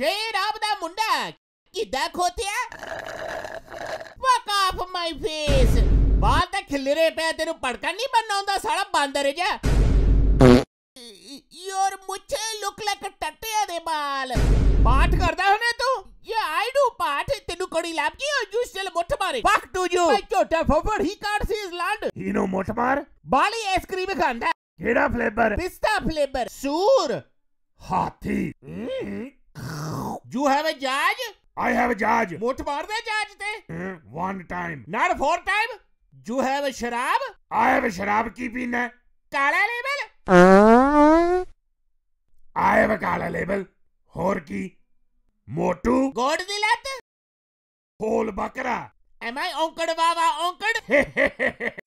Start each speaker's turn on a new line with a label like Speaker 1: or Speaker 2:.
Speaker 1: Shut up the mundak. Get that khotia? Fuck off my face. बाल ते खिलरे पे तेरे पड़का नहीं बनना होता सारा बंदर है जा योर मुझे लुक लाइक टट्टे दे बाल पाठ करता है ना तू ये आई डू पाठ तेनु कोड़ी लाभ की और जूस चल मोट मारे फक टू यू भाई छोटा फफड़ ही कार्ड सी इज लैंड ही नो मोट मार बाली आइसक्रीम खांदा केड़ा फ्लेवर पिस्ता फ्लेवर सूर हाथी
Speaker 2: हम्म।
Speaker 1: judge? I have a judge. मुठ मार दे judge ते. Uh, one time.
Speaker 3: Not four time. You have a शराब? I have a शराब की पीना. काला label?
Speaker 2: Uh... I have a काला लेबल. होर की. मोटू. गोड दिलत? होल बकरा.
Speaker 1: Am I Onkad Baba
Speaker 2: Onkad?